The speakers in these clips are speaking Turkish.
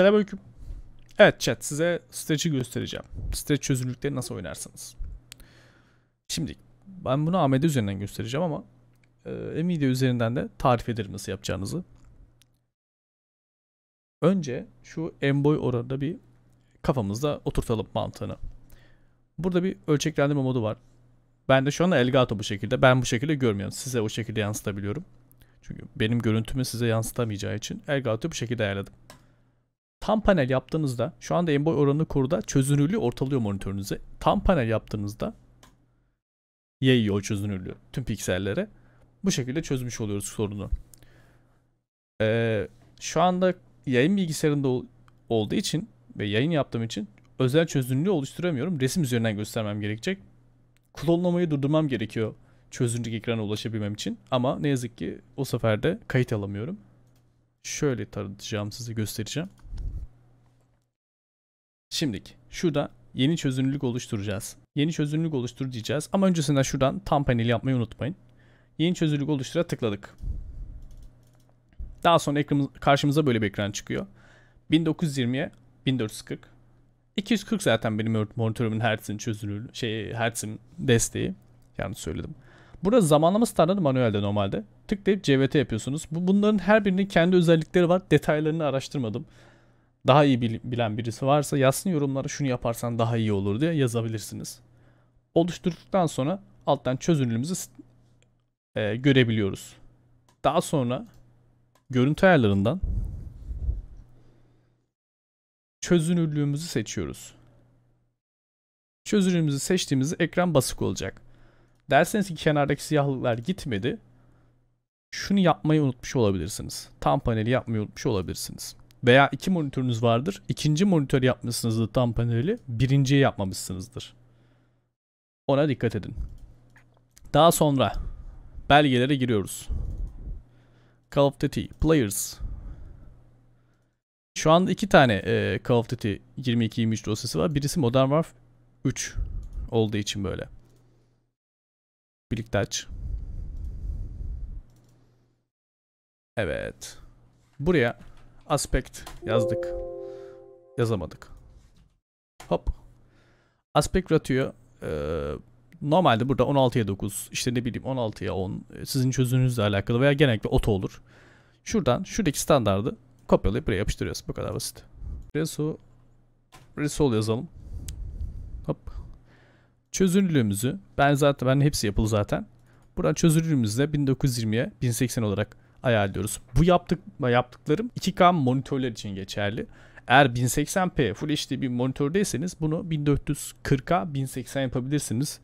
Selamünaleyküm. Evet chat size stretch'i göstereceğim. Stretch çözünürlükleri nasıl oynarsınız? Şimdi ben bunu AMD üzerinden göstereceğim ama e, Nvidia üzerinden de tarif ederim nasıl yapacağınızı. Önce şu en boy oranında bir kafamızda oturtalım mantığını. Burada bir ölçeklendirme modu var. Ben de şu anda Elgato bu şekilde. Ben bu şekilde görmüyorum. Size o şekilde yansıtabiliyorum. Çünkü benim görüntümü size yansıtamayacağı için Elgato'yu bu şekilde ayarladım. Tam panel yaptığınızda şu anda en boy oranı kurda çözünürlüğü ortalıyor monitörünüze. Tam panel yaptığınızda yayıyor o çözünürlüğü tüm piksellere. Bu şekilde çözmüş oluyoruz sorunu. Ee, şu anda yayın bilgisayarında olduğu için ve yayın yaptığım için özel çözünürlüğü oluşturamıyorum. Resim üzerinden göstermem gerekecek. Klonlamayı durdurmam gerekiyor çözünürlük ekrana ulaşabilmem için. Ama ne yazık ki o sefer de kayıt alamıyorum. Şöyle tanıtacağım size göstereceğim. Şimdiki şurada yeni çözünürlük oluşturacağız. Yeni çözünürlük oluşturacağız. Ama öncesinden şuradan tam panel yapmayı unutmayın. Yeni çözünürlük oluştura tıkladık. Daha sonra ekran, karşımıza böyle bir ekran çıkıyor. 1920'ye 1440. 240 zaten benim monitörümün hertz'in çözünürlüğü, şey hertz'in desteği. Yanlış söyledim. Burada zamanlama standartı manuelde normalde. Tıklayıp CVT yapıyorsunuz. Bu, bunların her birinin kendi özellikleri var. Detaylarını araştırmadım daha iyi bilen birisi varsa yazsın yorumlara şunu yaparsan daha iyi olur diye yazabilirsiniz. Oluşturduktan sonra alttan çözünürlüğümüzü e, görebiliyoruz. Daha sonra görüntü ayarlarından çözünürlüğümüzü seçiyoruz. Çözünürlüğümüzü seçtiğimizde ekran basık olacak. Derseniz ki kenardaki siyahlıklar gitmedi. Şunu yapmayı unutmuş olabilirsiniz. Tam paneli yapmayı unutmuş olabilirsiniz veya iki monitörünüz vardır. İkinci monitör yapmışsınızdır tam paneli. Birinciyi yapmamışsınızdır. Ona dikkat edin. Daha sonra belgelere giriyoruz. Call of Duty Players. Şu anda iki tane e, Call of Duty 22-23 dosyası var. Birisi Modern Warfare 3 olduğu için böyle. Birlikte aç. Evet. Buraya aspect yazdık. Yazamadık. Hop. Aspect ratio e, normalde burada 16'ya 9 işte ne bileyim 16'ya 10 e, sizin çözünüzle alakalı veya genellikle oto olur. Şuradan şuradaki standardı kopyalayıp buraya yapıştırıyoruz. Bu kadar basit. Reso Resol yazalım. Hop. Çözünürlüğümüzü ben zaten ben hepsi yapılı zaten. Buradan çözünürlüğümüzde de 1920'ye 1080 olarak ayarlıyoruz. Bu yaptık, yaptıklarım 2K monitörler için geçerli. Eğer 1080p Full HD bir monitördeyseniz bunu 1440'a 1080 yapabilirsiniz.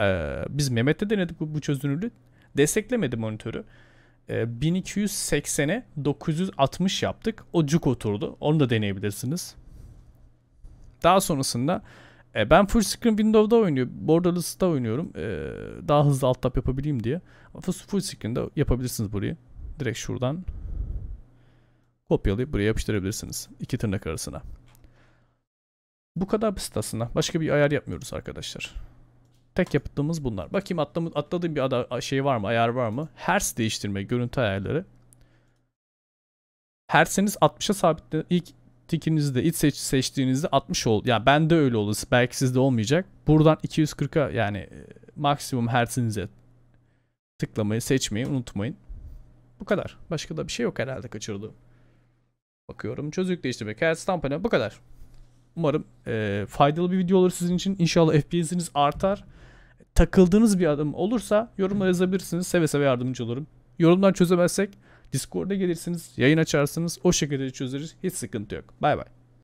Ee, biz Mehmet'te denedik bu, bu çözünürlüğü. Desteklemedi monitörü. Ee, 1280'e 960 yaptık. O cuk oturdu. Onu da deneyebilirsiniz. Daha sonrasında e, ben full screen Windows'da oynuyorum. Borderless'da oynuyorum. E, daha hızlı alt tab yapabileyim diye. Full screen'de yapabilirsiniz burayı direkt şuradan kopyalayıp buraya yapıştırabilirsiniz. İki tırnak arasına. Bu kadar basit aslında. Başka bir ayar yapmıyoruz arkadaşlar. Tek yaptığımız bunlar. Bakayım atlam atladığım bir ada şey var mı? Ayar var mı? Hertz değiştirme, görüntü ayarları. Hertz'iniz 60'a sabit. ilk tikinizde, ilk seç seçtiğinizde 60 ol. Ya yani bende öyle olası. Belki sizde olmayacak. Buradan 240'a yani e, maksimum hertz'inize tıklamayı, seçmeyi unutmayın. Bu kadar. Başka da bir şey yok herhalde kaçırdığım. Bakıyorum çözünürlük değiştirmek. Hayat stampane bu kadar. Umarım e, faydalı bir video olur sizin için. İnşallah FPS'iniz artar. Takıldığınız bir adım olursa yorumlara yazabilirsiniz. Seve seve yardımcı olurum. Yorumlar çözemezsek Discord'a gelirsiniz, yayın açarsınız. O şekilde çözeriz. Hiç sıkıntı yok. Bay bay.